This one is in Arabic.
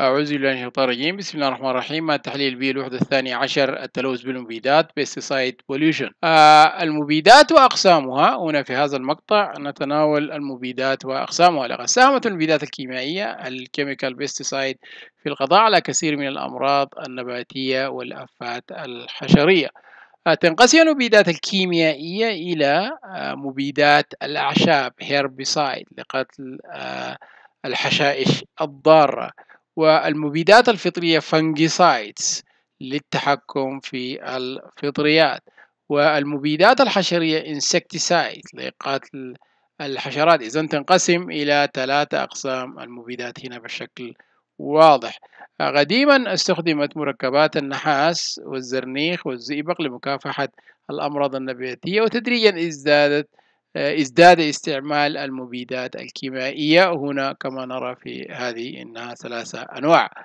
أعوذ بالله من الشيطان الرجيم بسم الله الرحمن الرحيم مع التحليل الوحدة الثانية عشر التلوث بالمبيدات بيستسايد بوليوشن آه المبيدات وأقسامها هنا في هذا المقطع نتناول المبيدات وأقسامها لقد ساهمت المبيدات الكيميائية الكيميكال بيستسايد في القضاء على كثير من الأمراض النباتية والآفات الحشرية آه، تنقسم المبيدات الكيميائية إلى آه، مبيدات الأعشاب هيربيسايد لقتل آه، الحشائش الضارة والمبيدات الفطرية فنجيسايدز للتحكم في الفطريات والمبيدات الحشرية انسكتسايد لقتل الحشرات إذا تنقسم إلى ثلاثة أقسام المبيدات هنا بشكل واضح قديما استخدمت مركبات النحاس والزرنيخ والزئبق لمكافحة الأمراض النباتية وتدريجا ازدادت آه، ازداد استعمال المبيدات الكيميائية هنا كما نرى في هذه إنها ثلاثة أنواع